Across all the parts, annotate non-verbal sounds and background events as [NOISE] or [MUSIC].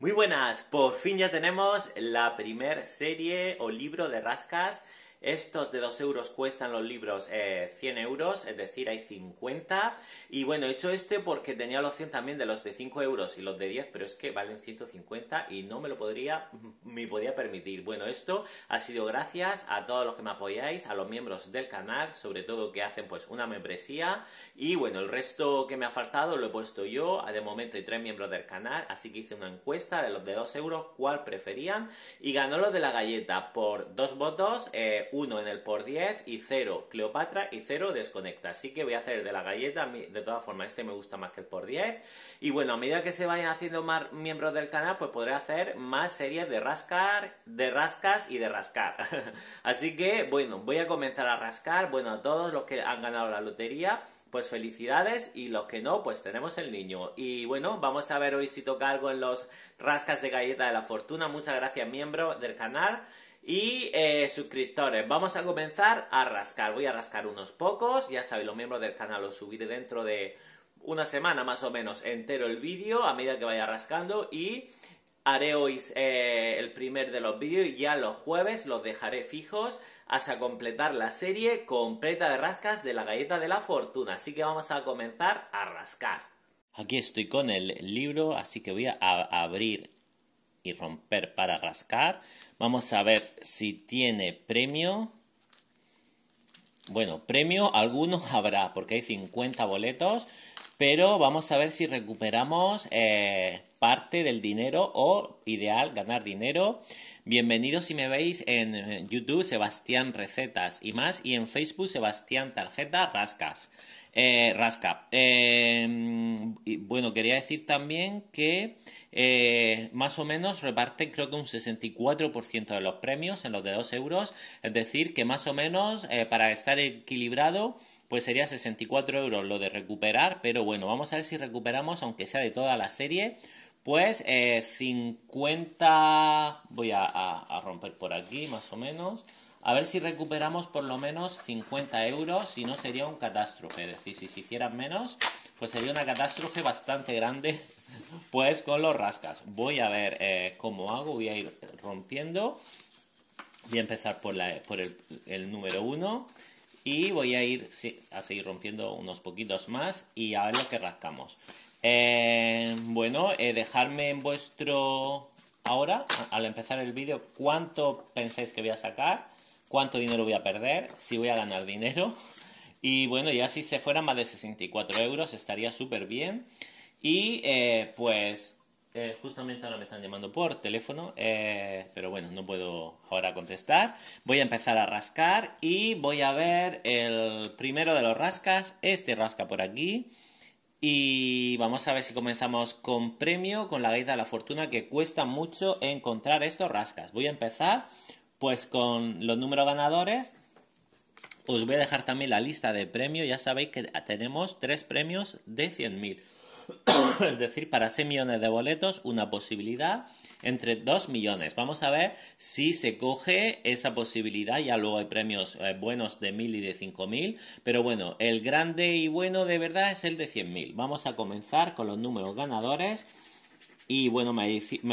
Muy buenas, por fin ya tenemos la primer serie o libro de rascas estos de 2 euros cuestan los libros 100 eh, euros, es decir, hay 50. Y bueno, he hecho este porque tenía la opción también de los de 5 euros y los de 10, pero es que valen 150 y no me lo podría, me podía permitir. Bueno, esto ha sido gracias a todos los que me apoyáis, a los miembros del canal, sobre todo que hacen pues una membresía. Y bueno, el resto que me ha faltado lo he puesto yo. De momento hay tres miembros del canal, así que hice una encuesta de los de 2 euros, cuál preferían. Y ganó los de la galleta por dos votos. Eh, 1 en el por 10 y 0 Cleopatra y 0 desconecta. Así que voy a hacer de la galleta, de todas formas, este me gusta más que el por 10. Y bueno, a medida que se vayan haciendo más miembros del canal, pues podré hacer más series de rascar, de rascas y de rascar. [LAUGHS] Así que bueno, voy a comenzar a rascar. Bueno, a todos los que han ganado la lotería pues felicidades y los que no, pues tenemos el niño. Y bueno, vamos a ver hoy si toca algo en los rascas de galleta de la fortuna. Muchas gracias, miembro del canal y eh, suscriptores. Vamos a comenzar a rascar. Voy a rascar unos pocos. Ya sabéis, los miembros del canal os subiré dentro de una semana más o menos entero el vídeo a medida que vaya rascando y haré hoy eh, el primer de los vídeos y ya los jueves los dejaré fijos hasta completar la serie completa de rascas de la galleta de la fortuna. Así que vamos a comenzar a rascar. Aquí estoy con el libro, así que voy a abrir y romper para rascar. Vamos a ver si tiene premio. Bueno, premio alguno [LAUGHS] habrá porque hay 50 boletos, pero vamos a ver si recuperamos eh, parte del dinero o ideal ganar dinero. Bienvenidos si me veis en eh, YouTube Sebastián Recetas y más y en Facebook Sebastián Tarjeta Rascas. Eh, rasca. bueno, quería decir también que eh, más o menos reparte creo que un 64% de los premios en los de 2 euros, es decir, que más o menos eh, para estar equilibrado pues sería 64 euros lo de recuperar, pero bueno, vamos a ver si recuperamos, aunque sea de toda la serie, pues 50, eh, voy a, romper por aquí más o menos, a ver si recuperamos por lo menos 50 euros, si no sería un catástrofe, es decir, si se hicieran menos, pues sería una catástrofe bastante grande pues con los rascas. Voy a ver eh, cómo hago. Voy a ir rompiendo. Voy a empezar por, el, número uno Y voy a ir a seguir rompiendo unos poquitos más. Y a ver lo que rascamos. Eh, bueno, eh, dejadme en vuestro... Ahora, al empezar el vídeo, cuánto pensáis que voy a sacar, cuánto dinero voy a perder, si voy a ganar dinero. [LAUGHS] Y bueno, ya si se fuera más de 64 euros estaría súper bien. Y eh, pues eh, justamente ahora me están llamando por teléfono, eh, pero bueno, no puedo ahora contestar. Voy a empezar a rascar y voy a ver el primero de los rascas, este rasca por aquí. Y vamos a ver si comenzamos con premio, con la gaita de la fortuna, que cuesta mucho encontrar estos rascas. Voy a empezar pues con los números ganadores. Os voy a dejar también la lista de premios. Ya sabéis que tenemos tres premios de 100.000. [COUGHS] es decir, para 6 millones de boletos, una posibilidad entre 2 millones. Vamos a ver si se coge esa posibilidad. Ya luego hay premios eh, buenos de 1000 y de 5000. Pero bueno, el grande y bueno de verdad es el de 100.000. Vamos a comenzar con los números ganadores. Y bueno, me,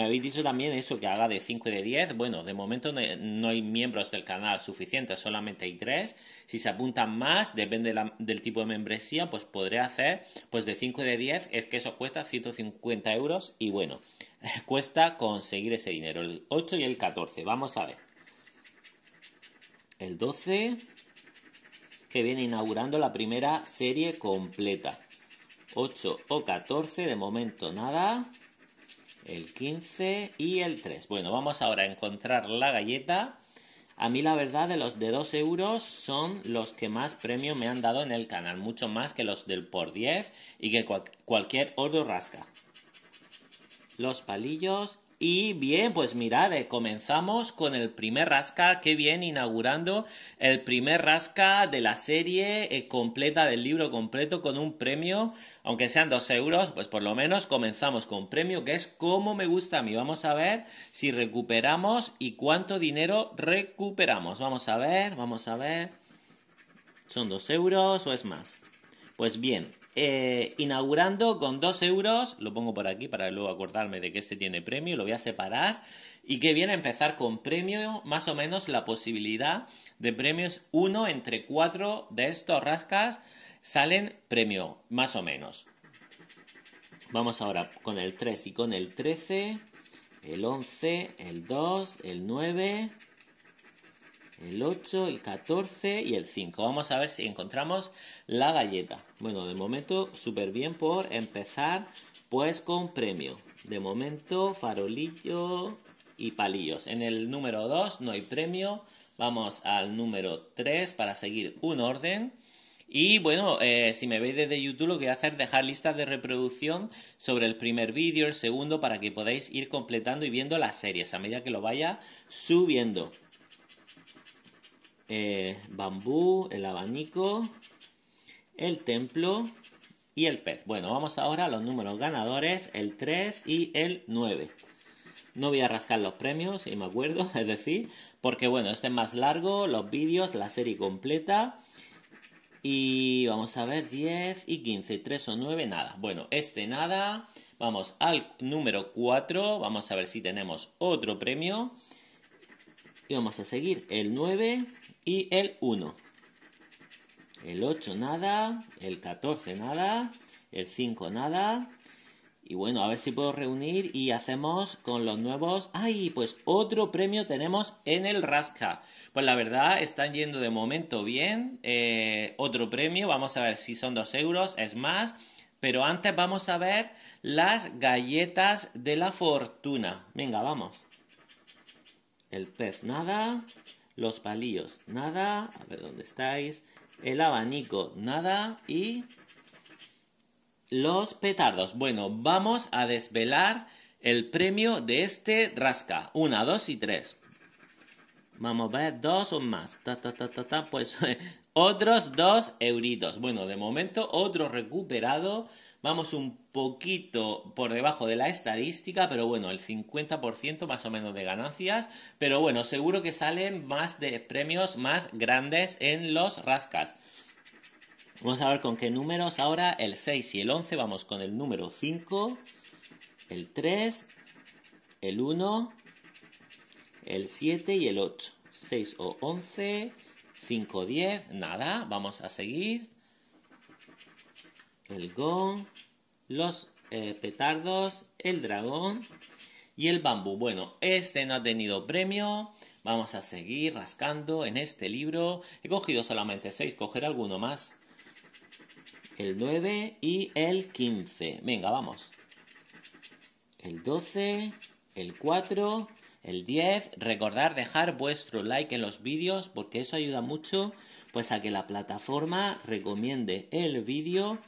habéis dicho también eso, que haga de 5 de 10. Bueno, de momento no hay miembros del canal suficientes, solamente hay 3. Si se apuntan más, depende del tipo de membresía, pues podré hacer pues de 5 de 10. Es que eso cuesta 150 euros y bueno, [LAUGHS] cuesta conseguir ese dinero. El 8 y el 14, vamos a ver. El 12, que viene inaugurando la primera serie completa. 8 o 14, de momento nada el 15 y el 3. Bueno, vamos ahora a encontrar la galleta. A mí la verdad de los de 2 euros son los que más premio me han dado en el canal, mucho más que los del por 10 y que cualquier oro rasca. Los palillos y bien, pues mirad, comenzamos con el primer rasca, que bien, inaugurando el primer rasca de la serie eh, completa, del libro completo, con un premio, aunque sean dos euros, pues por lo menos comenzamos con premio, que es como me gusta a mí. Vamos a ver si recuperamos y cuánto dinero recuperamos. Vamos a ver, vamos a ver. ¿Son dos euros o es más? Pues bien, eh, inaugurando con 2 euros, lo pongo por aquí para luego acordarme de que este tiene premio, lo voy a separar y que viene a empezar con premio más o menos la posibilidad de premios 1 entre 4 de estos rascas salen premio, más o menos. Vamos ahora con el 3 y con el 13, el 11, el 2, el 9, el 8, el 14 y el 5. Vamos a ver si encontramos la galleta. Bueno, de momento súper bien por empezar pues con premio. De momento farolillo y palillos. En el número 2 no hay premio. Vamos al número 3 para seguir un orden. Y bueno, eh, si me veis desde YouTube, lo que voy a hacer es dejar listas de reproducción sobre el primer vídeo, el segundo, para que podáis ir completando y viendo las series a medida que lo vaya subiendo. Eh, bambú, el abanico, el templo y el pez. Bueno, vamos ahora a los números ganadores, el 3 y el 9. No voy a rascar los premios, si me acuerdo, [LAUGHS] es decir, porque bueno, este es más largo, los vídeos, la serie completa. Y vamos a ver 10 y 15, 3 o 9, nada. Bueno, este nada. Vamos al número 4, vamos a ver si tenemos otro premio. Y vamos a seguir el 9 y el 1. El 8 nada, el 14 nada, el 5 nada. Y bueno, a ver si puedo reunir y hacemos con los nuevos... ¡Ay! Pues otro premio tenemos en el Rasca. Pues la verdad, están yendo de momento bien. Eh, otro premio, vamos a ver si son 2 euros, es más. Pero antes vamos a ver las galletas de la fortuna. Venga, vamos. El pez nada. Los palillos nada. A ver dónde estáis. El abanico nada. Y los petardos. Bueno, vamos a desvelar el premio de este rasca. Una, dos y tres. Vamos a ver dos o más. Ta, ta, ta, ta, ta. Pues [LAUGHS] otros dos euritos. Bueno, de momento otro recuperado. Vamos un poquito por debajo de la estadística, pero bueno, el 50% más o menos de ganancias. Pero bueno, seguro que salen más de premios más grandes en los rascas. Vamos a ver con qué números ahora, el 6 y el 11, vamos con el número 5, el 3, el 1, el 7 y el 8. 6 o 11, 5 o 10, nada, vamos a seguir el gong, los eh, petardos, el dragón y el bambú. Bueno, este no ha tenido premio. Vamos a seguir rascando en este libro. He cogido solamente seis, coger alguno más. El 9 y el 15. Venga, vamos. El 12, el 4, el 10. Recordar dejar vuestro like en los vídeos porque eso ayuda mucho pues a que la plataforma recomiende el vídeo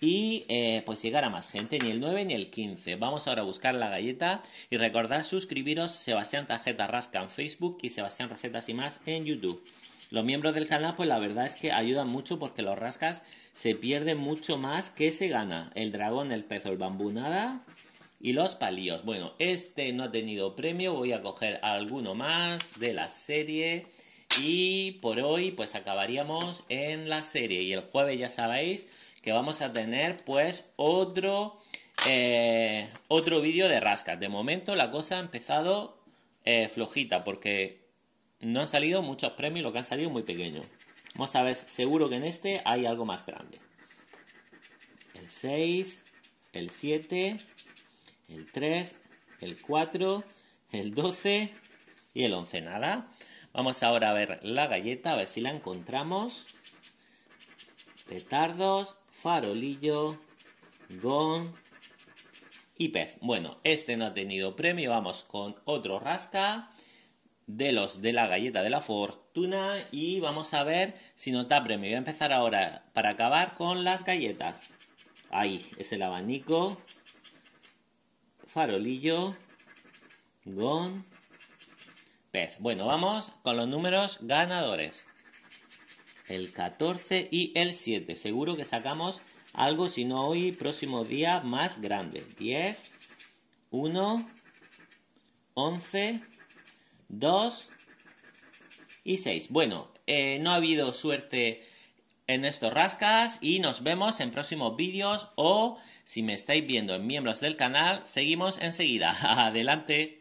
y eh, pues llegar a más gente, ni el 9 ni el 15. Vamos ahora a buscar la galleta y recordar suscribiros Sebastián Tarjeta Rasca en Facebook y Sebastián Recetas y más en YouTube. Los miembros del canal, pues la verdad es que ayudan mucho porque los rascas se pierden mucho más que se gana. El dragón, el pez o el bambú, nada. Y los palíos. Bueno, este no ha tenido premio. Voy a coger alguno más de la serie. Y por hoy, pues acabaríamos en la serie. Y el jueves, ya sabéis, que vamos a tener pues eh, otro, vídeo de rascas. De momento la cosa ha empezado eh, flojita porque no han salido muchos premios, lo que han salido muy pequeño. Vamos a ver, seguro que en este hay algo más grande. El 6, el 7, el 3, el 4, el 12 y el 11. Nada. Vamos ahora a ver la galleta, a ver si la encontramos. Petardos farolillo, gong y pez. Bueno, este no ha tenido premio, vamos con otro rasca de los de la galleta de la fortuna y vamos a ver si nos da premio. Voy a empezar ahora para acabar con las galletas. Ahí es el abanico, farolillo, gong, pez. Bueno, vamos con los números ganadores el 14 y el 7. Seguro que sacamos algo, si no hoy, próximo día más grande. 10, 1, 11, 2 y 6. Bueno, eh, no ha habido suerte en estos rascas y nos vemos en próximos vídeos o si me estáis viendo en miembros del canal, seguimos enseguida. [LAUGHS] Adelante.